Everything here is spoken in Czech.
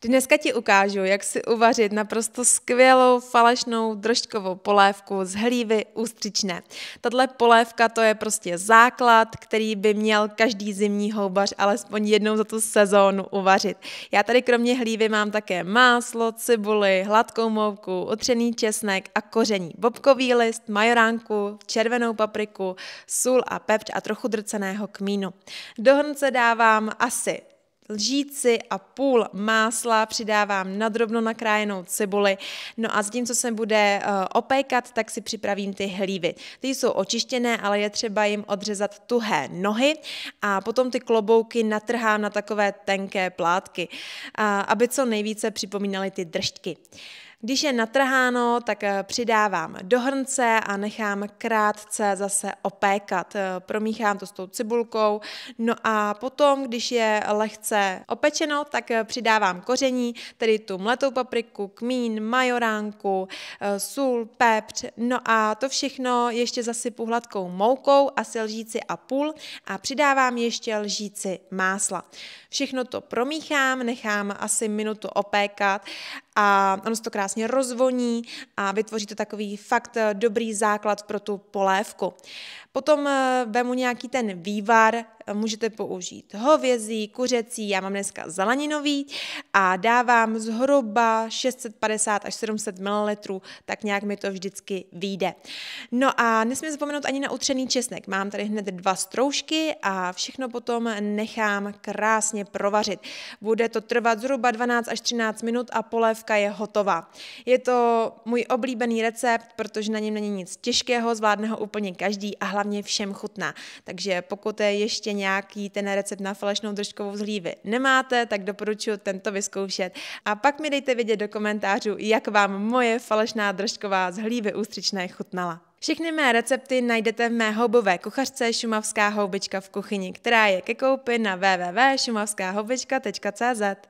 Dneska ti ukážu, jak si uvařit naprosto skvělou falešnou drožkovou polévku z hlívy ústřičné. Tato polévka to je prostě základ, který by měl každý zimní houbař alespoň jednou za tu sezónu uvařit. Já tady kromě hlívy mám také máslo, cibuli, hladkou mouku, otřený česnek a koření, bobkový list, majoránku, červenou papriku, sůl a pepř a trochu drceného kmínu. Do hrnce dávám asi lžíci a půl másla, přidávám nadrobno nakrájenou cibuli, no a s tím, co se bude eh, opékat, tak si připravím ty hlívy. Ty jsou očištěné, ale je třeba jim odřezat tuhé nohy a potom ty klobouky natrhám na takové tenké plátky, eh, aby co nejvíce připomínaly ty držtky. Když je natrháno, tak eh, přidávám do hrnce a nechám krátce zase opékat. Eh, promíchám to s tou cibulkou. No a potom, když je lehce opečeno, tak eh, přidávám koření, tedy tu mletou papriku, kmín, majoránku, sůl, pepř. No a to všechno ještě zasypu hladkou moukou, asi lžíci a půl a přidávám ještě lžíci másla. Všechno to promíchám, nechám asi minutu opékat a ono se to krásně rozvoní a vytvoří to takový fakt eh, dobrý základ pro tu polévku. Potom eh, vemu nějaký ten vývar, eh, můžete použít hovězí, kuřecí, já mám dneska zeleninový a dávám zhruba 650 až 700 ml, tak nějak mi to vždycky vyjde. No a nesmím zapomenout ani na utřený česnek. Mám tady hned dva stroužky a všechno potom nechám krásně provařit. Bude to trvat zhruba 12 až 13 minut a polévka je hotová. Je to můj oblíbený recept, protože na něm není nic těžkého, zvládne ho úplně každý a hlavně hlavně všem chutná. Takže pokud je ještě nějaký ten recept na falešnou držkovou z hlívy nemáte, tak doporučuji tento vyzkoušet. A pak mi dejte vědět do komentářů, jak vám moje falešná držková z hlívy ústřičné chutnala. Všechny mé recepty najdete v mé houbové kuchařce Šumavská houbička v kuchyni, která je ke koupi na www.šumavskahoubička.cz.